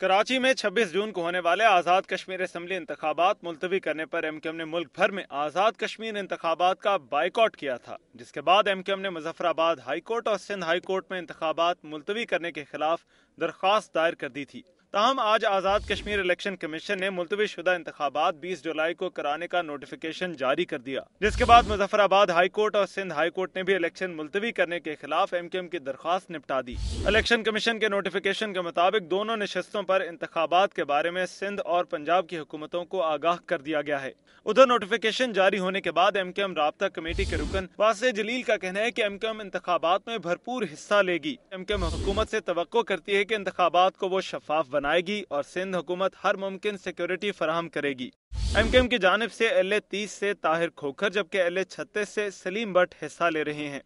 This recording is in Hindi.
कराची में 26 जून को होने वाले आज़ाद कश्मीर असम्बली इंतबात मुलतवी करने पर एम क्यू एम ने मुल्क भर में आज़ाद कश्मीर इंतबात का बाइकआउट किया था जिसके बाद एम क्यू एम ने मुजफ्फराबाद हाईकोर्ट और सिंध हाईकोर्ट में इंतबात मुलतवी करने के खिलाफ दरख्वास्त दायर कर दी थी ताहम आज आज़ाद कश्मीर इलेक्शन कमीशन ने मुलतवी शुदा इंतबात बीस जुलाई को कराने का नोटिफिकेशन जारी कर दिया जिसके बाद मुजफ्फराबाद हाई कोर्ट और सिंध हाई कोर्ट ने भी इलेक्शन मुलतवी करने के खिलाफ एम के एम की दरख्वास्त निपटा दी इलेक्शन कमीशन के नोटिफिकेशन के मुताबिक दोनों नशस्तों आरोप इंतबात के बारे में सिंध और पंजाब की हुकूमतों को आगाह कर दिया गया है उधर नोटिफिकेशन जारी होने के बाद एम के एम रबता कमेटी के रुकन वास जलील का कहना है की एम के एम इंतबात में भरपूर हिस्सा लेगी एम के एम हुकूमत ऐसी तो करती है की इंतबात को वो शफाफ बनाएगी और सिंध हुकूमत हर मुमकिन सिक्योरिटी फराहम करेगी एम के एम की जानब से एल ए तीस से ताहिर खोखर जबकि एल ए छत्तीस से सलीम भट्ट हिस्सा ले रहे हैं